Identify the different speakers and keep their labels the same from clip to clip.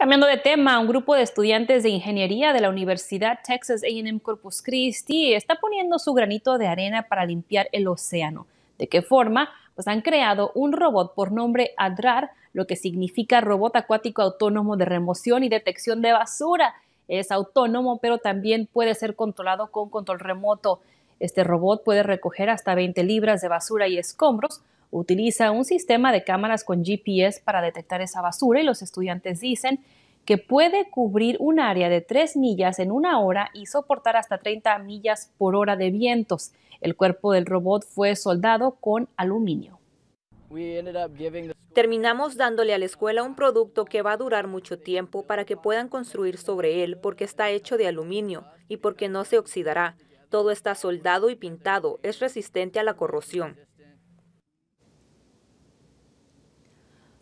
Speaker 1: Cambiando de tema, un grupo de estudiantes de ingeniería de la Universidad Texas AM Corpus Christi está poniendo su granito de arena para limpiar el océano. ¿De qué forma? Pues han creado un robot por nombre ADRAR, lo que significa Robot Acuático Autónomo de Remoción y Detección de Basura. Es autónomo, pero también puede ser controlado con control remoto. Este robot puede recoger hasta 20 libras de basura y escombros, utiliza un sistema de cámaras con GPS para detectar esa basura y los estudiantes dicen que puede cubrir un área de 3 millas en una hora y soportar hasta 30 millas por hora de vientos. El cuerpo del robot fue soldado con aluminio.
Speaker 2: Terminamos dándole a la escuela un producto que va a durar mucho tiempo para que puedan construir sobre él porque está hecho de aluminio y porque no se oxidará. Todo está soldado y pintado, es resistente a la corrosión.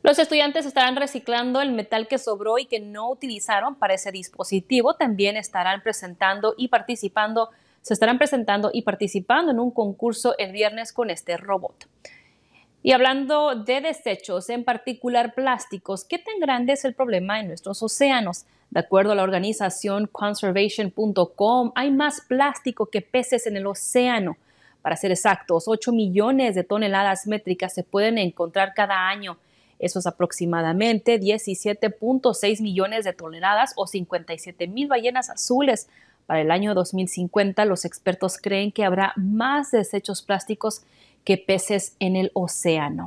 Speaker 2: Los estudiantes estarán reciclando el metal que sobró
Speaker 1: y que no utilizaron para ese dispositivo. También estarán presentando y participando, se estarán presentando y participando en un concurso el viernes con este robot. Y hablando de desechos, en particular plásticos, ¿qué tan grande es el problema en nuestros océanos? De acuerdo a la organización conservation.com, hay más plástico que peces en el océano. Para ser exactos, 8 millones de toneladas métricas se pueden encontrar cada año eso es aproximadamente 17.6 millones de toneladas o 57 mil ballenas azules. Para el año 2050, los expertos creen que habrá más desechos plásticos que peces en el océano.